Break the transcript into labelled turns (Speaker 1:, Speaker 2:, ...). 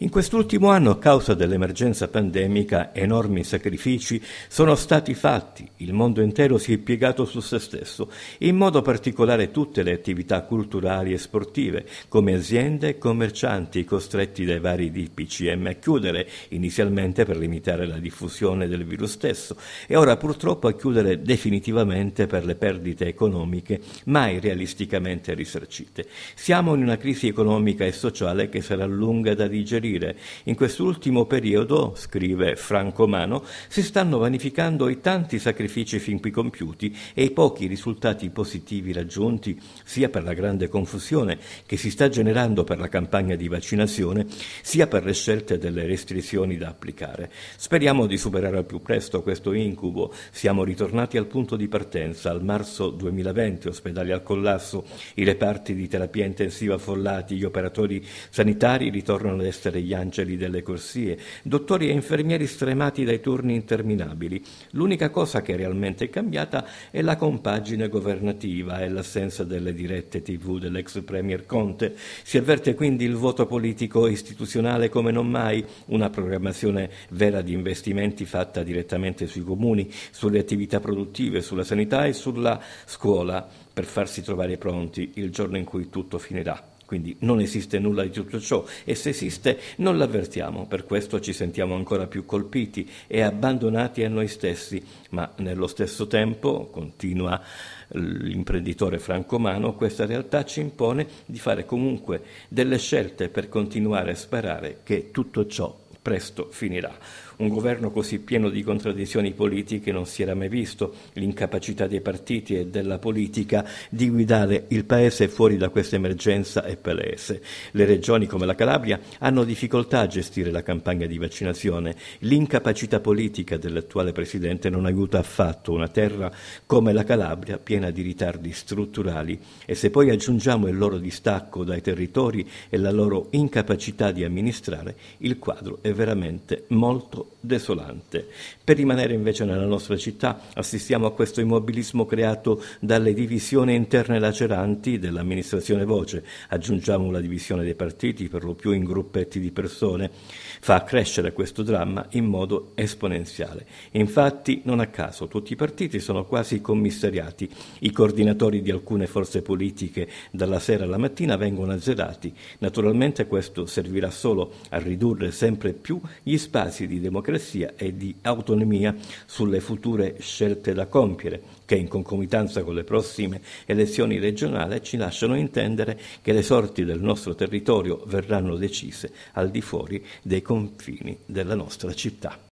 Speaker 1: In quest'ultimo anno, a causa dell'emergenza pandemica, enormi sacrifici sono stati fatti, il mondo intero si è piegato su se stesso, in modo particolare tutte le attività culturali e sportive, come aziende e commercianti costretti dai vari DPCM a chiudere, inizialmente per limitare la diffusione del virus stesso, e ora purtroppo a chiudere definitivamente per le perdite economiche mai realisticamente risarcite. Siamo in una crisi economica e sociale che sarà lunga da digerire soffrire. In quest'ultimo periodo, scrive Franco Mano, si stanno vanificando i tanti sacrifici fin qui compiuti e i pochi risultati positivi raggiunti sia per la grande confusione che si sta generando per la campagna di vaccinazione, sia per le scelte delle restrizioni da applicare. Speriamo di superare al più presto questo incubo. Siamo ritornati al punto di partenza, al marzo 2020, ospedali al collasso, i reparti di terapia intensiva affollati, gli operatori sanitari ritornano ad essere gli angeli delle corsie, dottori e infermieri stremati dai turni interminabili. L'unica cosa che realmente è cambiata è la compagine governativa e l'assenza delle dirette tv dell'ex premier Conte. Si avverte quindi il voto politico istituzionale come non mai, una programmazione vera di investimenti fatta direttamente sui comuni, sulle attività produttive, sulla sanità e sulla scuola per farsi trovare pronti il giorno in cui tutto finirà. Quindi non esiste nulla di tutto ciò e se esiste non l'avvertiamo, per questo ci sentiamo ancora più colpiti e abbandonati a noi stessi, ma nello stesso tempo, continua l'imprenditore francomano, questa realtà ci impone di fare comunque delle scelte per continuare a sperare che tutto ciò presto finirà. Un governo così pieno di contraddizioni politiche non si era mai visto, l'incapacità dei partiti e della politica di guidare il Paese fuori da questa emergenza è palese. Le regioni come la Calabria hanno difficoltà a gestire la campagna di vaccinazione, l'incapacità politica dell'attuale Presidente non aiuta affatto una terra come la Calabria piena di ritardi strutturali e se poi aggiungiamo il loro distacco dai territori e la loro incapacità di amministrare, il quadro è veramente molto desolante. Per rimanere invece nella nostra città assistiamo a questo immobilismo creato dalle divisioni interne laceranti dell'amministrazione Voce, aggiungiamo la divisione dei partiti per lo più in gruppetti di persone, fa crescere questo dramma in modo esponenziale. Infatti non a caso tutti i partiti sono quasi commissariati, i coordinatori di alcune forze politiche dalla sera alla mattina vengono azzerati, naturalmente questo servirà solo a ridurre sempre più gli spazi di democrazia democrazia e di autonomia sulle future scelte da compiere, che in concomitanza con le prossime elezioni regionali ci lasciano intendere che le sorti del nostro territorio verranno decise al di fuori dei confini della nostra città.